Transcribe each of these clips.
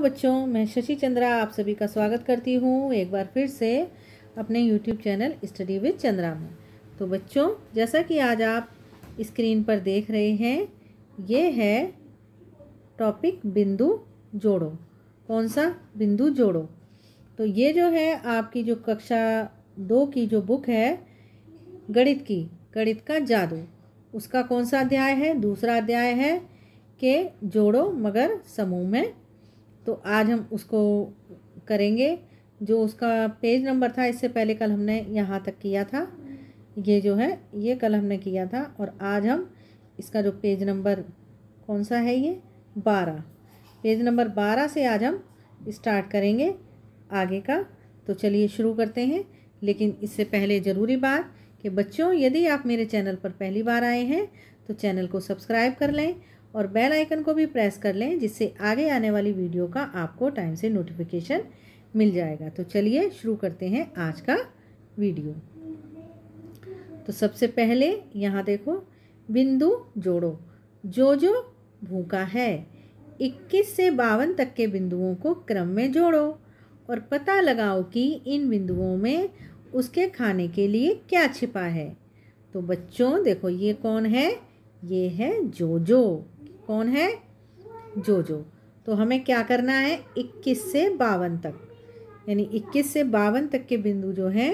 बच्चों मैं शशि चंद्रा आप सभी का स्वागत करती हूँ एक बार फिर से अपने YouTube channel study with Chandra में तो बच्चों जैसा कि आज आप स्क्रीन पर देख रहे हैं ये है टॉपिक बिंदु जोड़ो कौन सा बिंदु जोड़ो तो ये जो है आपकी जो कक्षा दो की जो बुक है गणित की गणित का जादू उसका कौन सा अध्याय है दूसरा अध्याय है कि जोड़ो मगर समूह में तो आज हम उसको करेंगे जो उसका पेज नंबर था इससे पहले कल हमने यहाँ तक किया था ये जो है ये कल हमने किया था और आज हम इसका जो पेज नंबर कौन सा है ये बारह पेज नंबर बारह से आज हम स्टार्ट करेंगे आगे का तो चलिए शुरू करते हैं लेकिन इससे पहले ज़रूरी बात कि बच्चों यदि आप मेरे चैनल पर पहली बार आए हैं तो चैनल को सब्सक्राइब कर लें और बेल आइकन को भी प्रेस कर लें जिससे आगे आने वाली वीडियो का आपको टाइम से नोटिफिकेशन मिल जाएगा तो चलिए शुरू करते हैं आज का वीडियो तो सबसे पहले यहाँ देखो बिंदु जोड़ो जो जो भूखा है 21 से बावन तक के बिंदुओं को क्रम में जोड़ो और पता लगाओ कि इन बिंदुओं में उसके खाने के लिए क्या छिपा है तो बच्चों देखो ये कौन है ये है जोजो कौन है जो जो तो हमें क्या करना है इक्कीस से बावन तक यानी इक्कीस से बावन तक के बिंदु जो हैं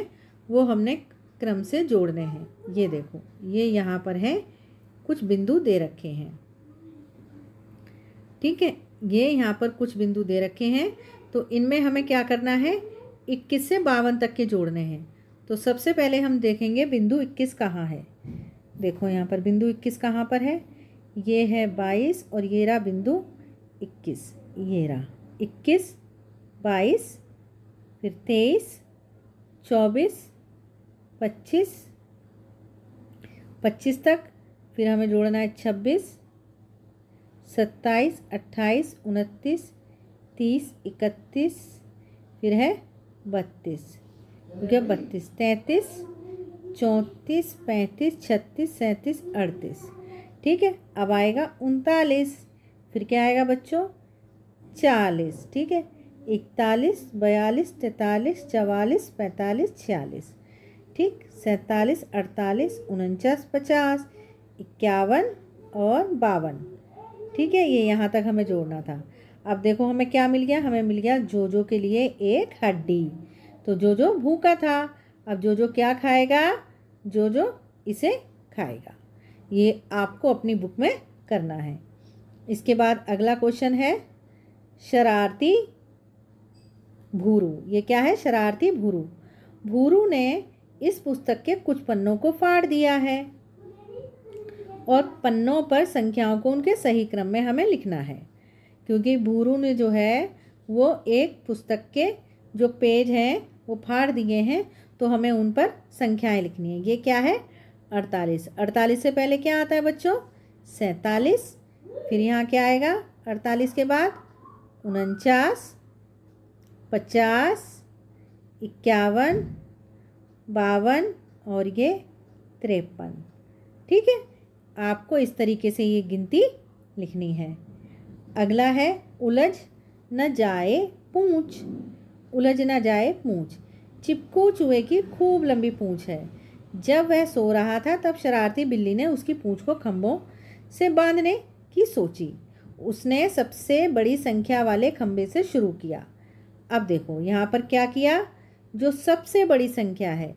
वो हमने क्रम से जोड़ने हैं ये देखो ये यहाँ पर है कुछ बिंदु दे रखे हैं ठीक है ये यहाँ पर कुछ बिंदु दे रखे हैं तो इनमें हमें क्या करना है इक्कीस से बावन तक के जोड़ने हैं तो सबसे पहले हम देखेंगे बिंदु इक्कीस कहाँ है देखो यहाँ पर बिंदु इक्कीस कहाँ पर है ये है बाईस और ये रहा बिंदु इक्कीस ये रहा इक्कीस बाईस फिर तेईस चौबीस पच्चीस पच्चीस तक फिर हमें जोड़ना है छब्बीस सत्ताईस अट्ठाईस उनतीस तीस इकतीस फिर है बत्तीस क्योंकि बत्तीस तैंतीस चौंतीस पैंतीस छत्तीस सैंतीस अड़तीस ठीक है अब आएगा उनतालीस फिर क्या आएगा बच्चों चालीस ठीक है इकतालीस बयालीस तैंतालीस चवालीस पैंतालीस छियालीस ठीक सैंतालीस अड़तालीस उनचास पचास इक्यावन और बावन ठीक है ये यहाँ तक हमें जोड़ना था अब देखो हमें क्या मिल गया हमें मिल गया जोजो के लिए एक हड्डी तो जोजो भूखा था अब जोजो क्या खाएगा जोजो इसे खाएगा ये आपको अपनी बुक में करना है इसके बाद अगला क्वेश्चन है शरारती भूरू ये क्या है शरारती भूरू भूरू ने इस पुस्तक के कुछ पन्नों को फाड़ दिया है और पन्नों पर संख्याओं को उनके सही क्रम में हमें लिखना है क्योंकि भूरू ने जो है वो एक पुस्तक के जो पेज हैं वो फाड़ दिए हैं तो हमें उन पर संख्याएं लिखनी है ये क्या है अड़तालीस अड़तालीस से पहले क्या आता है बच्चों सैंतालीस फिर यहाँ क्या आएगा अड़तालीस के बाद उनचास पचास इक्यावन बावन और ये तिरपन ठीक है आपको इस तरीके से ये गिनती लिखनी है अगला है उलझ न जाए पूँछ उलझ न जाए पूँछ चिपकू चूहे की खूब लंबी पूँछ है जब वह सो रहा था तब शरारती बिल्ली ने उसकी पूँछ को खम्भों से बांधने की सोची उसने सबसे बड़ी संख्या वाले खम्भे से शुरू किया अब देखो यहाँ पर क्या किया जो सबसे बड़ी संख्या है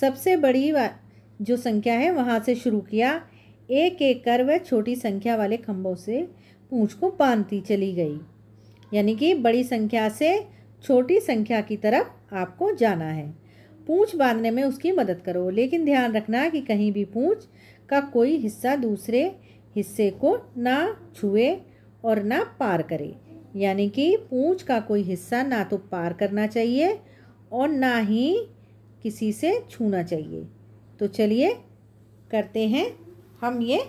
सबसे बड़ी जो संख्या है वहाँ से शुरू किया एक एक कर वह छोटी संख्या वाले खम्भों से पूँछ को बांधती चली गई यानी कि बड़ी संख्या से छोटी संख्या की तरफ आपको जाना है पूंछ बांधने में उसकी मदद करो लेकिन ध्यान रखना कि कहीं भी पूंछ का कोई हिस्सा दूसरे हिस्से को ना छुए और ना पार करे यानी कि पूंछ का कोई हिस्सा ना तो पार करना चाहिए और ना ही किसी से छूना चाहिए तो चलिए करते हैं हम ये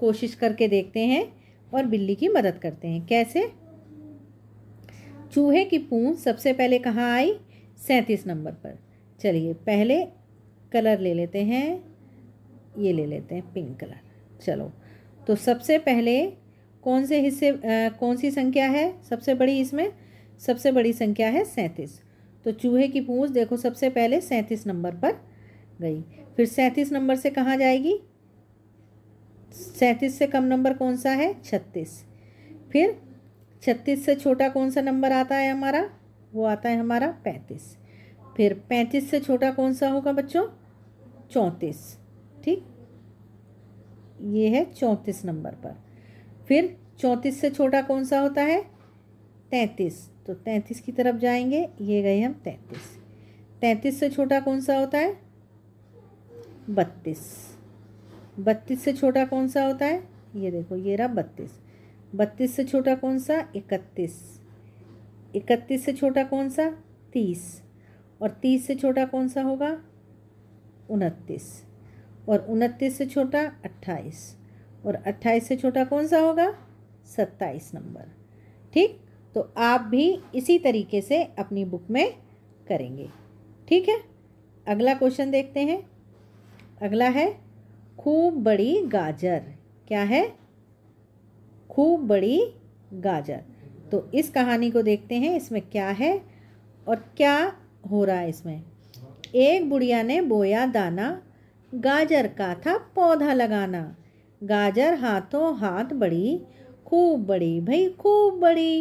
कोशिश करके देखते हैं और बिल्ली की मदद करते हैं कैसे चूहे की पूंछ सबसे पहले कहाँ आई सैंतीस नंबर पर चलिए पहले कलर ले लेते हैं ये ले लेते हैं पिंक कलर चलो तो सबसे पहले कौन से हिस्से आ, कौन सी संख्या है सबसे बड़ी इसमें सबसे बड़ी संख्या है सैंतीस तो चूहे की पूंछ देखो सबसे पहले सैंतीस नंबर पर गई फिर सैंतीस नंबर से कहाँ जाएगी सैंतीस से कम नंबर कौन सा है छत्तीस फिर छत्तीस से छोटा कौन सा नंबर आता है हमारा वो आता है हमारा पैंतीस फिर पैंतीस से छोटा कौन सा होगा बच्चों चौंतीस ठीक ये है चौंतीस नंबर पर फिर चौंतीस से छोटा कौन सा होता है तैंतीस तो तैंतीस की तरफ जाएंगे ये गए हम तैंतीस तैंतीस से छोटा कौन सा होता है बत्तीस बत्तीस से छोटा कौन सा होता है ये देखो ये रहा बत्तीस बत्तीस से छोटा कौन सा इकतीस इकतीस से छोटा कौन सा तीस और तीस से छोटा कौन सा होगा उनतीस और उनतीस से छोटा अट्ठाईस और अट्ठाईस से छोटा कौन सा होगा सत्ताईस नंबर ठीक तो आप भी इसी तरीके से अपनी बुक में करेंगे ठीक है अगला क्वेश्चन देखते हैं अगला है खूब बड़ी गाजर क्या है खूब बड़ी गाजर तो इस कहानी को देखते हैं इसमें क्या है और क्या हो रहा है इसमें एक बुढ़िया ने बोया दाना गाजर का था पौधा लगाना गाजर हाथों हाथ बड़ी खूब बड़ी भाई खूब बड़ी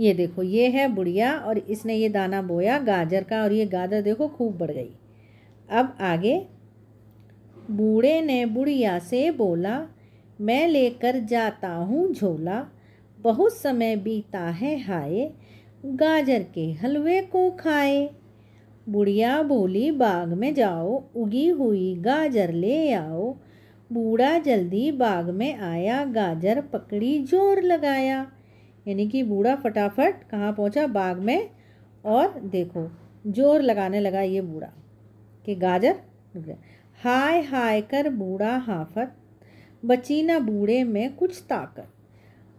ये देखो ये है बुढ़िया और इसने ये दाना बोया गाजर का और ये गाजर देखो खूब बढ़ गई अब आगे बूढ़े ने बुढ़िया से बोला मैं लेकर जाता हूँ झोला बहुत समय बीता है हाय गाजर के हलवे को खाए बुढ़िया बोली बाग में जाओ उगी हुई गाजर ले आओ बूढ़ा जल्दी बाग में आया गाजर पकड़ी जोर लगाया यानी कि बूढ़ा फटाफट कहाँ पहुँचा बाग में और देखो जोर लगाने लगा ये बूढ़ा कि गाजर हाय हाय कर बूढ़ा हाफत बची ना बूढ़े में कुछ ताकत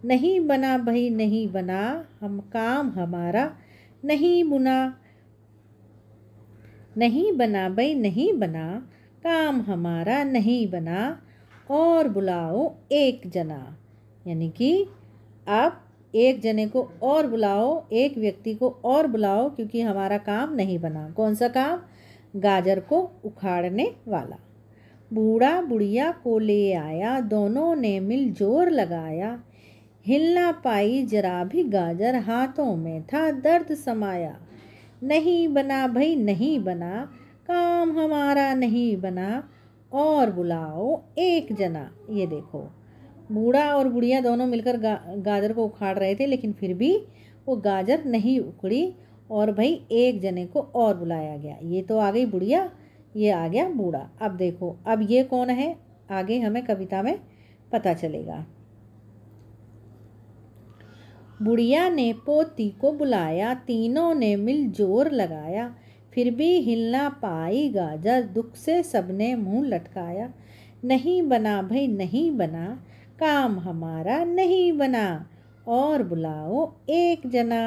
नहीं बना भई नहीं बना हम काम हमारा नहीं बुना नहीं बना भई नहीं बना काम हमारा नहीं बना और बुलाओ एक जना यानी कि आप एक जने को और बुलाओ एक व्यक्ति को और बुलाओ क्योंकि हमारा काम नहीं बना कौन सा काम गाजर को उखाड़ने वाला बूढ़ा बुढ़िया को ले आया दोनों ने मिल जोर लगाया हिल ना पाई जरा भी गाजर हाथों में था दर्द समाया नहीं बना भाई नहीं बना काम हमारा नहीं बना और बुलाओ एक जना ये देखो बूढ़ा और बुढ़िया दोनों मिलकर गा, गाजर को उखाड़ रहे थे लेकिन फिर भी वो गाजर नहीं उखड़ी और भाई एक जने को और बुलाया गया ये तो आ गई बुढ़िया ये आ गया बूढ़ा अब देखो अब ये कौन है आगे हमें कविता में पता चलेगा बुढ़िया ने पोती को बुलाया तीनों ने मिल जोर लगाया फिर भी हिलना पाई गाजर दुख से सबने मुंह लटकाया नहीं बना भाई नहीं बना काम हमारा नहीं बना और बुलाओ एक जना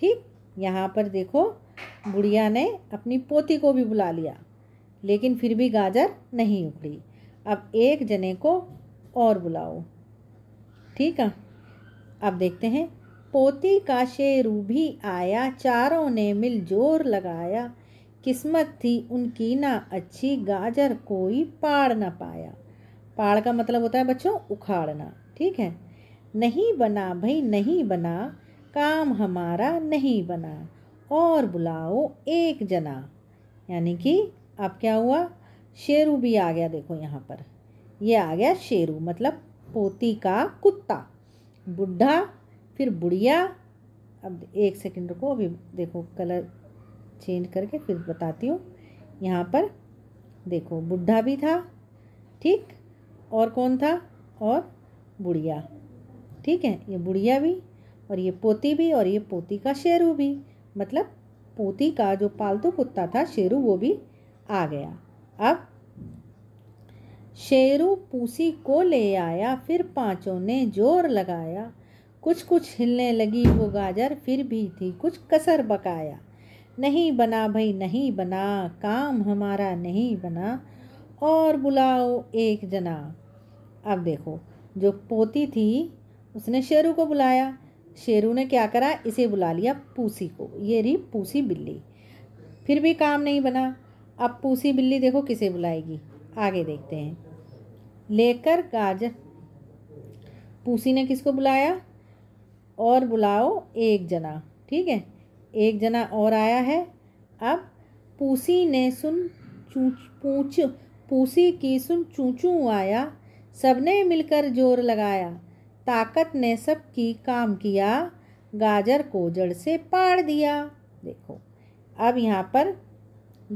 ठीक यहाँ पर देखो बुढ़िया ने अपनी पोती को भी बुला लिया लेकिन फिर भी गाजर नहीं उखड़ी अब एक जने को और बुलाओ ठीक है अब देखते हैं पोती काशे भी आया चारों ने मिल जोर लगाया किस्मत थी उनकी ना अच्छी गाजर कोई पाड़ ना पाया पाड़ का मतलब होता है बच्चों उखाड़ना ठीक है नहीं बना भाई नहीं बना काम हमारा नहीं बना और बुलाओ एक जना यानी कि अब क्या हुआ शेरू भी आ गया देखो यहाँ पर ये आ गया शेरू मतलब पोती का कुत्ता बुढ़ा फिर बुढ़िया अब एक सेकंड रुको अभी देखो कलर चेंज करके फिर बताती हूँ यहाँ पर देखो बुढ़ा भी था ठीक और कौन था और बुढ़िया ठीक है ये बुढ़िया भी और ये पोती भी और ये पोती का शेरू भी मतलब पोती का जो पालतू कुत्ता था शेरू वो भी आ गया अब शेरू पूसी को ले आया फिर पांचों ने जोर लगाया कुछ कुछ हिलने लगी वो गाजर फिर भी थी कुछ कसर बकाया नहीं बना भाई नहीं बना काम हमारा नहीं बना और बुलाओ एक जना अब देखो जो पोती थी उसने शेरू को बुलाया शेरू ने क्या करा इसे बुला लिया पूसी को ये रही पूसी बिल्ली फिर भी काम नहीं बना अब पूसी बिल्ली देखो किसे बुलाएगी आगे देखते हैं लेकर गाजर पूसी ने किसको बुलाया और बुलाओ एक जना ठीक है एक जना और आया है अब पूसी ने सुन चू पूछ पूसी की सुन चूचू आया सबने मिलकर जोर लगाया ताकत ने सबकी काम किया गाजर को जड़ से पाड़ दिया देखो अब यहाँ पर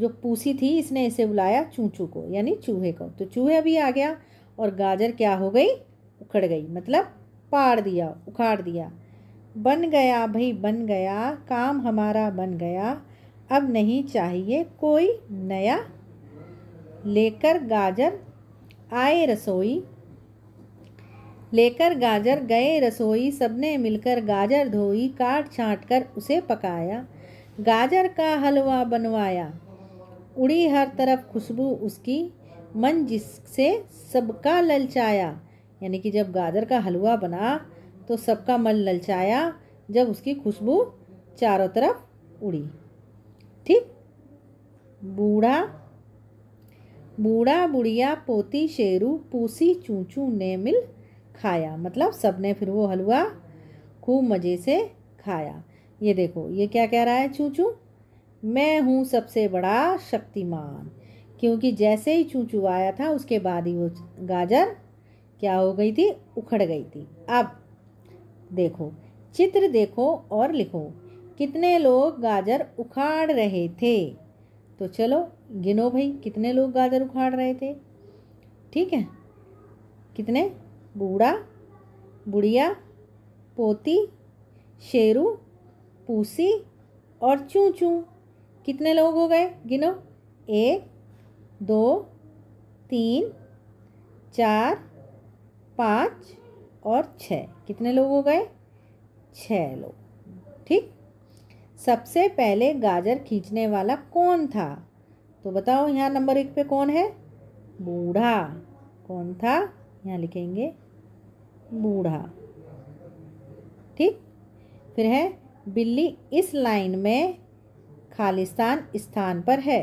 जो पूसी थी इसने इसे बुलाया चूचू को यानी चूहे को तो चूहे अभी आ गया और गाजर क्या हो गई उखड़ गई मतलब पाड़ दिया उखाड़ दिया बन गया भाई बन गया काम हमारा बन गया अब नहीं चाहिए कोई नया लेकर गाजर आए रसोई लेकर गाजर गए रसोई सबने मिलकर गाजर धोई काट छाट कर उसे पकाया गाजर का हलवा बनवाया उड़ी हर तरफ खुशबू उसकी मन जिससे सबका ललचाया यानी कि जब गाजर का हलवा बना तो सबका मन ललचाया जब उसकी खुशबू चारों तरफ उड़ी ठीक बूढ़ा बूढ़ा बुढ़िया पोती शेरू पूसी चूचू ने मिल खाया मतलब सबने फिर वो हलवा खूब मज़े से खाया ये देखो ये क्या कह रहा है चूचू मैं हूँ सबसे बड़ा शक्तिमान क्योंकि जैसे ही चूचू आया था उसके बाद ही वो गाजर क्या हो गई थी उखड़ गई थी अब देखो चित्र देखो और लिखो कितने लोग गाजर उखाड़ रहे थे तो चलो गिनो भाई कितने लोग गाजर उखाड़ रहे थे ठीक है कितने बूढ़ा बुढ़िया पोती शेरू पूसी और चूचू कितने लोग हो गए गिनो एक दो तीन चार पाँच और छः कितने लोग हो गए छः लोग ठीक सबसे पहले गाजर खींचने वाला कौन था तो बताओ यहाँ नंबर एक पे कौन है बूढ़ा कौन था यहाँ लिखेंगे बूढ़ा ठीक फिर है बिल्ली इस लाइन में खालिस्तान स्थान पर है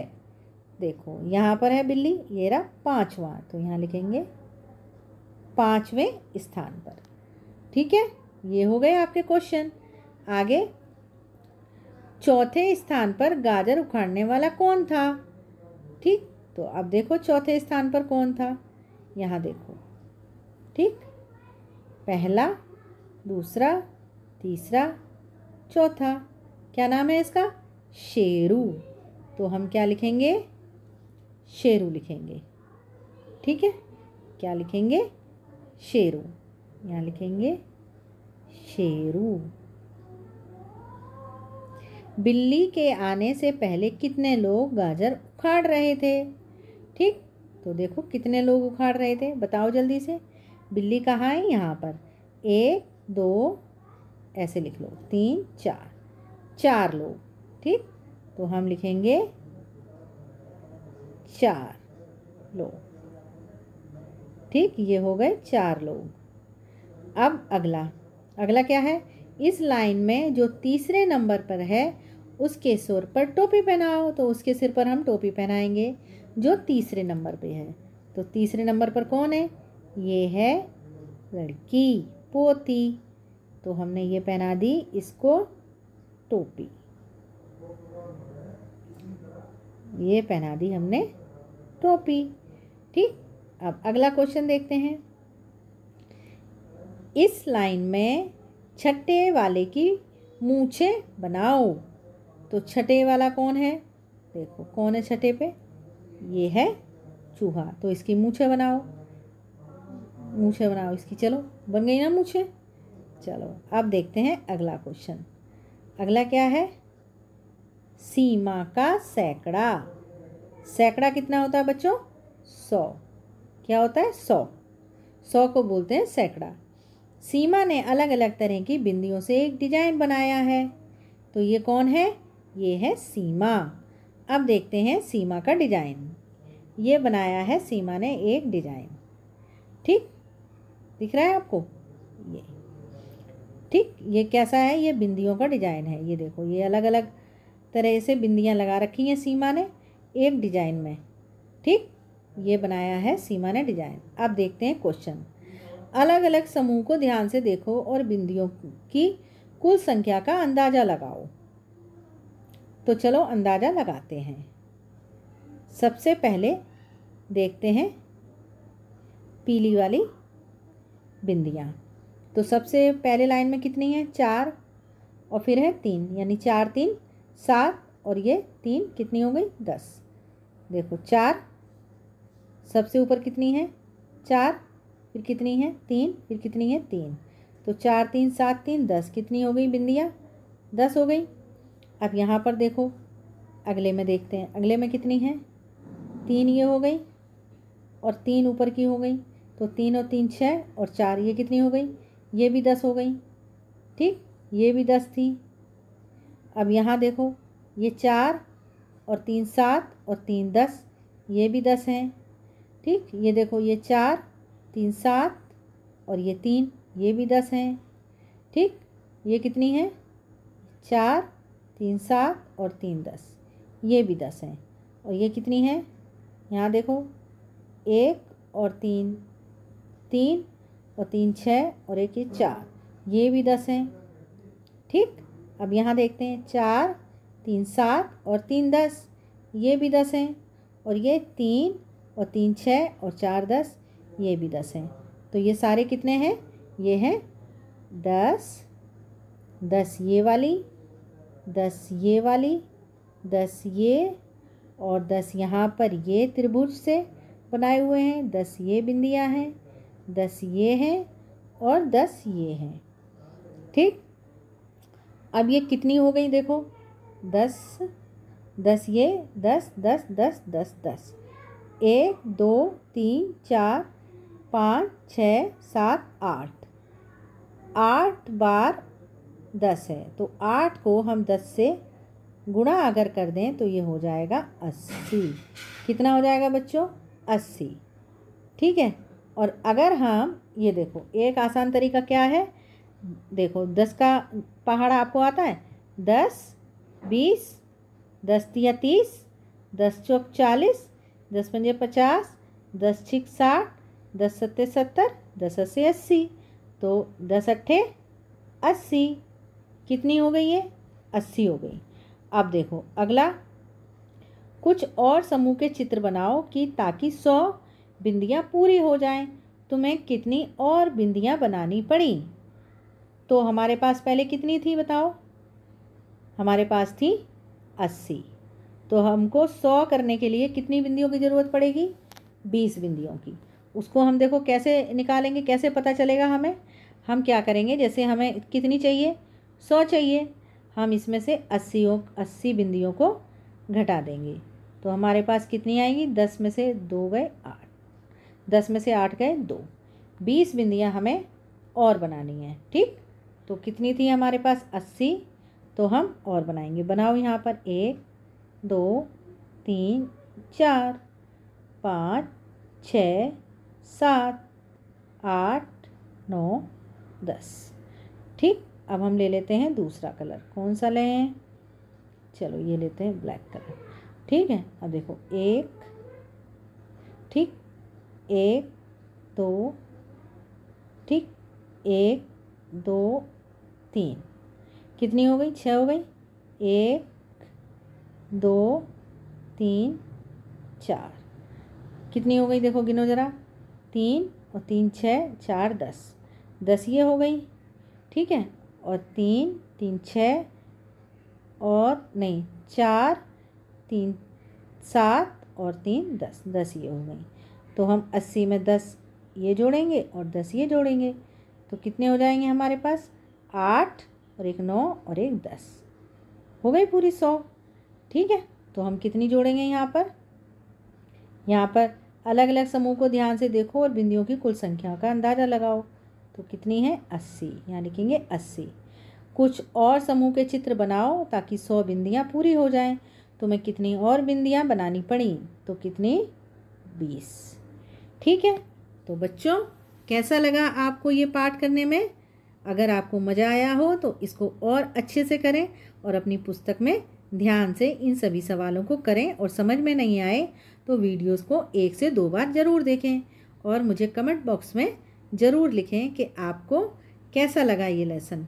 देखो यहाँ पर है बिल्ली ये रहा पाँचवा तो यहाँ लिखेंगे पाँचवें स्थान पर ठीक है ये हो गए आपके क्वेश्चन आगे चौथे स्थान पर गाजर उखाड़ने वाला कौन था ठीक तो अब देखो चौथे स्थान पर कौन था यहाँ देखो ठीक पहला दूसरा तीसरा चौथा क्या नाम है इसका शेरू तो हम क्या लिखेंगे शेरू लिखेंगे ठीक है क्या लिखेंगे शेरू यहाँ लिखेंगे शेरू बिल्ली के आने से पहले कितने लोग गाजर उखाड़ रहे थे ठीक तो देखो कितने लोग उखाड़ रहे थे बताओ जल्दी से बिल्ली कहाँ है यहाँ पर एक दो ऐसे लिख लो तीन चार चार लोग ठीक तो हम लिखेंगे चार लोग ठीक ये हो गए चार लोग अब अगला अगला क्या है इस लाइन में जो तीसरे नंबर पर है उसके सिर पर टोपी पहनाओ तो उसके सिर पर हम टोपी पहनाएंगे जो तीसरे नंबर पे है तो तीसरे नंबर पर कौन है ये है लड़की पोती तो हमने ये पहना दी इसको टोपी ये पहना दी हमने टोपी ठीक अब अगला क्वेश्चन देखते हैं इस लाइन में छठे वाले की मूछे बनाओ तो छठे वाला कौन है देखो कौन है छठे पे ये है चूहा तो इसकी मूछे बनाओ मूछे बनाओ इसकी चलो बन गई ना मूछे चलो अब देखते हैं अगला क्वेश्चन अगला क्या है सीमा का सैकड़ा सैकड़ा कितना होता है बच्चों सौ क्या होता है सौ सौ को बोलते हैं सैकड़ा सीमा ने अलग अलग तरह की बिंदियों से एक डिजाइन बनाया है तो ये कौन है ये है सीमा अब देखते हैं सीमा का डिजाइन ये बनाया है सीमा ने एक डिजाइन ठीक दिख रहा है आपको ये ठीक ये कैसा है ये बिंदियों का डिजाइन है ये देखो ये अलग अलग तरह से बिंदियाँ लगा रखी हैं सीमा ने एक डिजाइन में ठीक ये बनाया है सीमा ने डिजाइन अब देखते हैं क्वेश्चन अलग अलग समूह को ध्यान से देखो और बिंदियों की कुल संख्या का अंदाज़ा लगाओ तो चलो अंदाज़ा लगाते हैं सबसे पहले देखते हैं पीली वाली बिंदियाँ तो सबसे पहले लाइन में कितनी है चार और फिर है तीन यानी चार तीन सात और ये तीन कितनी हो गई दस देखो चार सबसे ऊपर कितनी है चार फिर कितनी है तीन फिर कितनी है तीन तो चार तीन सात तीन दस कितनी हो गई बिंदिया दस हो गई अब यहाँ पर देखो अगले में देखते हैं अगले में कितनी है तीन ये हो गई और तीन ऊपर की हो गई तो तीन और तीन छः और चार ये कितनी हो गई ये भी दस हो गई ठीक ये भी दस थी अब यहाँ देखो ये चार और तीन सात और तीन दस ये भी दस हैं ठीक ये देखो ये चार तीन सात और ये तीन ये भी दस हैं ठीक ये कितनी है चार तीन सात और तीन दस ये भी दस हैं और ये कितनी है यहाँ देखो एक और तीन तीन और तीन छः और एक ये चार ये भी दस हैं ठीक अब यहाँ देखते हैं चार तीन सात और तीन दस ये भी दस हैं और ये तीन और तीन छः और चार दस ये भी दस हैं तो ये सारे कितने हैं ये हैं दस दस ये वाली दस ये वाली दस ये और दस यहाँ पर ये त्रिभुज से बनाए हुए हैं दस ये बिंदियाँ हैं दस ये हैं और दस ये हैं ठीक अब ये कितनी हो गई देखो दस दस ये दस दस दस दस दस एक दो तीन चार पाँच छ सात आठ आठ बार दस है तो आठ को हम दस से गुणा अगर कर दें तो ये हो जाएगा अस्सी कितना हो जाएगा बच्चों अस्सी ठीक है और अगर हम ये देखो एक आसान तरीका क्या है देखो दस का पहाड़ आपको आता है दस बीस दस तिया तीस दस चौक चालीस दस पंजे पचास दस छिक साठ दस सत्ते सत्तर दस अस्सी अस्सी तो दस अट्ठे अस्सी कितनी हो गई है अस्सी हो गई अब देखो अगला कुछ और समूह के चित्र बनाओ कि ताकि सौ बिंदियाँ पूरी हो जाएं तुम्हें कितनी और बिंदियाँ बनानी पड़ी तो हमारे पास पहले कितनी थी बताओ हमारे पास थी अस्सी तो हमको सौ करने के लिए कितनी बिंदियों की ज़रूरत पड़ेगी बीस बिंदियों की उसको हम देखो कैसे निकालेंगे कैसे पता चलेगा हमें हम क्या करेंगे जैसे हमें कितनी चाहिए सौ चाहिए हम इसमें से अस्सियों अस्सी बिंदियों को घटा देंगे तो हमारे पास कितनी आएगी दस में से दो गए आठ दस में से आठ गए दो बीस बिंदियाँ हमें और बनानी है ठीक तो कितनी थी हमारे पास अस्सी तो हम और बनाएंगे बनाओ यहाँ पर एक दो तीन चार पाँच छ सात आठ नौ दस ठीक अब हम ले लेते हैं दूसरा कलर कौन सा लें चलो ये लेते हैं ब्लैक कलर ठीक है अब देखो एक ठीक एक दो ठीक एक दो तीन कितनी हो गई छः हो गई एक दो तीन चार कितनी हो गई देखो गिनो ज़रा तीन और तीन छः चार दस दस ये हो गई ठीक है और तीन तीन छः और नहीं चार तीन सात और तीन दस दस ये हो गई तो हम अस्सी में दस ये जोड़ेंगे और दस ये जोड़ेंगे तो कितने हो जाएंगे हमारे पास आठ और एक नौ और एक दस हो गई पूरी सौ ठीक है तो हम कितनी जोड़ेंगे यहाँ पर यहाँ पर अलग अलग समूह को ध्यान से देखो और बिंदियों की कुल संख्या का अंदाज़ा लगाओ तो कितनी है अस्सी यहाँ लिखेंगे अस्सी कुछ और समूह के चित्र बनाओ ताकि सौ बिंदियाँ पूरी हो जाएं तुम्हें तो कितनी और बिंदियाँ बनानी पड़ी तो कितनी बीस ठीक है तो बच्चों कैसा लगा आपको ये पाठ करने में अगर आपको मज़ा आया हो तो इसको और अच्छे से करें और अपनी पुस्तक में ध्यान से इन सभी सवालों को करें और समझ में नहीं आए तो वीडियोस को एक से दो बार ज़रूर देखें और मुझे कमेंट बॉक्स में ज़रूर लिखें कि आपको कैसा लगा ये लेसन